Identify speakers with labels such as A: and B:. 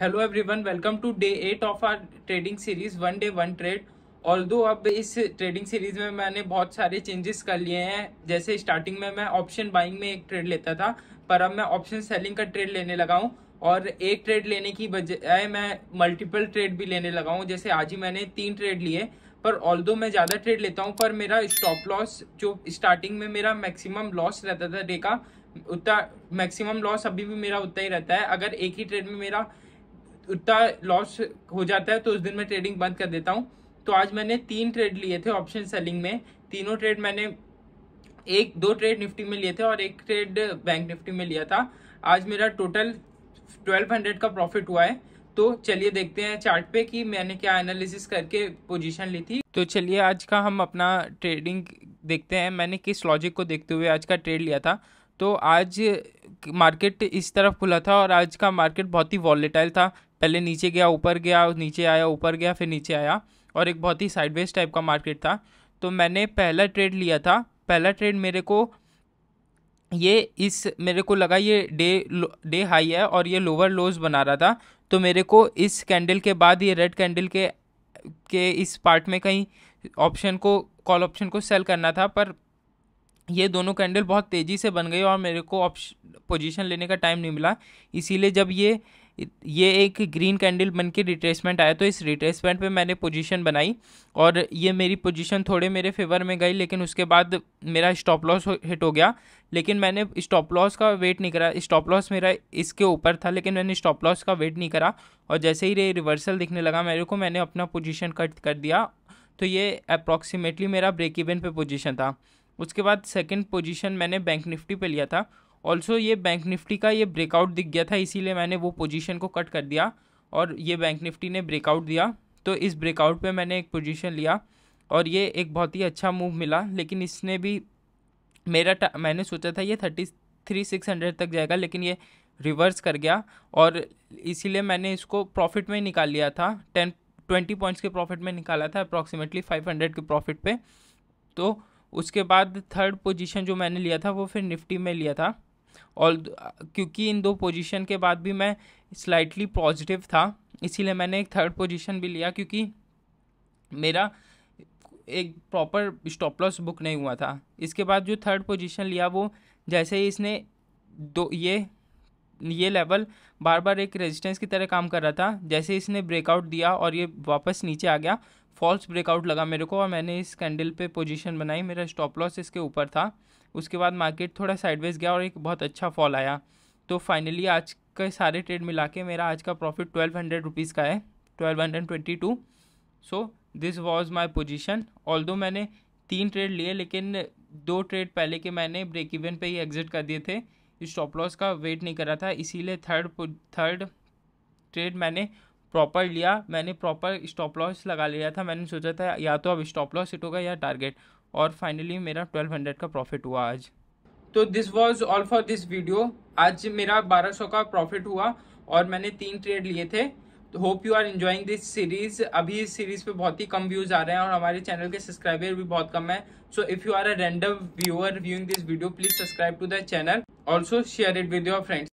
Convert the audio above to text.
A: hello everyone welcome to day eight of our trading series one day one trade although अब इस trading series में मैंने बहुत सारे चेंजेस कर लिए हैं जैसे स्टार्टिंग में मैं ऑप्शन बाइंग में एक ट्रेड लेता था पर अब मैं ऑप्शन सेलिंग का ट्रेड लेने लगा हूँ और एक ट्रेड लेने की बजाय मैं मल्टीपल ट्रेड भी लेने लगा हूँ जैसे आज ही मैंने तीन ट्रेड लिए पर ऑल मैं ज़्यादा ट्रेड लेता हूँ पर मेरा स्टॉप लॉस जो स्टार्टिंग में मेरा मैक्सिमम लॉस रहता था डे का उतना मैक्सिमम लॉस अभी भी मेरा उतना ही रहता है अगर एक ही ट्रेड में मेरा उतना लॉस हो जाता है तो उस दिन मैं ट्रेडिंग बंद कर देता हूँ तो आज मैंने तीन ट्रेड लिए थे ऑप्शन सेलिंग में तीनों ट्रेड मैंने एक दो ट्रेड निफ्टी में लिए थे और एक ट्रेड बैंक निफ्टी में लिया था आज मेरा टोटल 1200 का प्रॉफिट हुआ है तो चलिए देखते हैं चार्ट पे कि मैंने क्या एनालिसिस करके पोजीशन ली थी तो चलिए आज का हम अपना ट्रेडिंग देखते हैं मैंने किस लॉजिक को देखते हुए आज का ट्रेड लिया था तो आज मार्केट इस तरफ खुला था और आज का मार्केट बहुत ही वॉलेटाइल था पहले नीचे गया ऊपर गया नीचे आया ऊपर गया फिर नीचे आया और एक बहुत ही साइडवेज टाइप का मार्केट था तो मैंने पहला ट्रेड लिया था पहला ट्रेड मेरे को ये इस मेरे को लगा ये डे डे हाई है और ये लोअर लोज बना रहा था तो मेरे को इस कैंडल के बाद ये रेड कैंडल के के इस पार्ट में कहीं ऑप्शन को कॉल ऑप्शन को सेल करना था पर ये दोनों कैंडल बहुत तेज़ी से बन गई और मेरे को ऑप्शन पोजीशन लेने का टाइम नहीं मिला इसीलिए जब ये ये एक ग्रीन कैंडल बन के रिट्रेसमेंट आया तो इस रिट्रेसमेंट पे मैंने पोजीशन बनाई और ये मेरी पोजीशन थोड़े मेरे फेवर में गई लेकिन उसके बाद मेरा स्टॉप लॉस हिट हो गया लेकिन मैंने स्टॉप लॉस का वेट नहीं करा स्टॉप लॉस मेरा इसके ऊपर था लेकिन मैंने स्टॉप लॉस का वेट नहीं करा और जैसे ही रे रिवर्सल दिखने लगा मेरे को मैंने अपना पोजिशन कट कर दिया तो ये अप्रॉक्सीमेटली मेरा ब्रेक इवन पर पोजिशन था उसके बाद सेकेंड पोजिशन मैंने बैंक निफ्टी पर लिया था ऑल्सो ये बैंक निफ्टी का ये ब्रेकआउट दिख गया था इसीलिए मैंने वो पोजीशन को कट कर दिया और ये बैंक निफ्टी ने ब्रेकआउट दिया तो इस ब्रेकआउट पे मैंने एक पोजीशन लिया और ये एक बहुत ही अच्छा मूव मिला लेकिन इसने भी मेरा मैंने सोचा था ये थर्टी थ्री सिक्स हंड्रेड तक जाएगा लेकिन ये रिवर्स कर गया और इसीलिए मैंने इसको प्रॉफिट में निकाल लिया था टेन ट्वेंटी पॉइंट्स के प्रॉफिट में निकाला था अप्रॉक्सीमेटली फाइव हंड्रेड के प्रॉफिट पे तो उसके बाद थर्ड पोजीशन जो मैंने लिया था वो फिर निफ्टी में लिया था और क्योंकि इन दो पोजीशन के बाद भी मैं स्लाइटली पॉजिटिव था इसीलिए मैंने एक थर्ड पोजीशन भी लिया क्योंकि मेरा एक प्रॉपर स्टॉप लॉस बुक नहीं हुआ था इसके बाद जो थर्ड पोजीशन लिया वो जैसे ही इसने दो ये ये लेवल बार बार एक रेजिस्टेंस की तरह काम कर रहा था जैसे इसने ब्रेकआउट दिया और ये वापस नीचे आ गया फॉल्स ब्रेकआउट लगा मेरे को और मैंने इस कैंडल पे पोजीशन बनाई मेरा स्टॉप लॉस इसके ऊपर था उसके बाद मार्केट थोड़ा साइडवेज गया और एक बहुत अच्छा फॉल आया तो फाइनली आज के सारे ट्रेड मिला के मेरा आज का प्रॉफिट ट्वेल्व हंड्रेड रुपीज़ का है twelve hundred twenty two so this was my position although मैंने तीन ट्रेड लिए लेकिन दो ट्रेड पहले के मैंने ब्रेक इवन पर ही एग्जिट कर दिए थे स्टॉप लॉस का वेट नहीं करा था इसीलिए थर्ड थर्ड ट्रेड मैंने प्रॉपर लिया मैंने प्रॉपर स्टॉप लॉस लगा लिया था मैंने सोचा था या तो अब स्टॉप लॉस हिट होगा या टारगेट और फाइनली मेरा ट्वेल्व हंड्रेड का प्रॉफिट हुआ आज तो this was all for this video आज मेरा बारह सौ का प्रॉफिट हुआ और मैंने तीन ट्रेड लिए थे तो hope you are enjoying this series अभी इस सीरीज पे बहुत ही कम व्यूज आ रहे हैं और हमारे चैनल के सब्सक्राइबर भी बहुत कम है so if you are a random viewer viewing this video please subscribe to the channel also share it with your friends